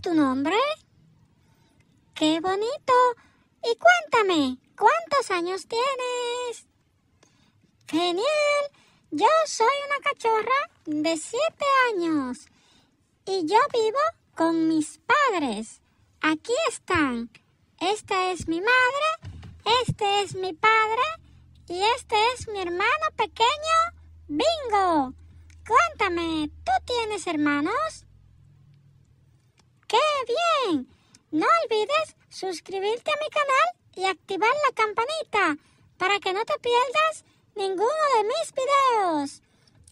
tu nombre? ¡Qué bonito! Y cuéntame, ¿cuántos años tienes? Genial. Yo soy una cachorra de siete años y yo vivo con mis padres. Aquí están. Esta es mi madre, este es mi padre y este es mi hermano pequeño, Bingo. Cuéntame, ¿tú tienes hermanos? bien! No olvides suscribirte a mi canal y activar la campanita para que no te pierdas ninguno de mis videos.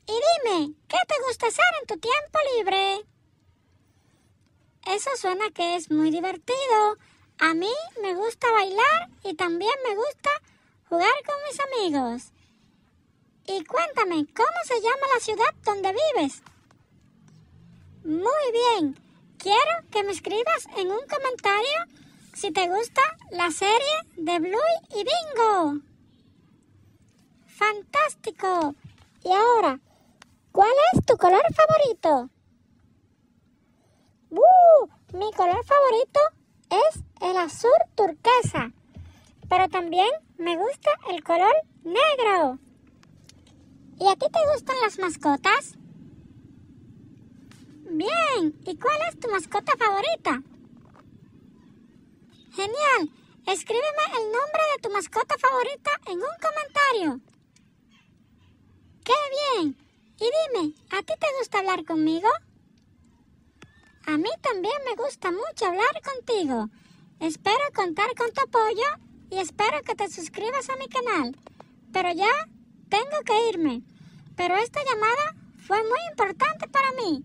Y dime, ¿qué te gusta hacer en tu tiempo libre? Eso suena que es muy divertido. A mí me gusta bailar y también me gusta jugar con mis amigos. Y cuéntame, ¿cómo se llama la ciudad donde vives? Muy bien. Quiero que me escribas en un comentario si te gusta la serie de Blue y Bingo. ¡Fantástico! Y ahora, ¿cuál es tu color favorito? ¡Uh! Mi color favorito es el azul turquesa, pero también me gusta el color negro. ¿Y a ti te gustan las mascotas? Bien, ¿y cuál es tu mascota favorita? Genial, escríbeme el nombre de tu mascota favorita en un comentario. ¡Qué bien! Y dime, ¿a ti te gusta hablar conmigo? A mí también me gusta mucho hablar contigo. Espero contar con tu apoyo y espero que te suscribas a mi canal. Pero ya tengo que irme. Pero esta llamada fue muy importante para mí.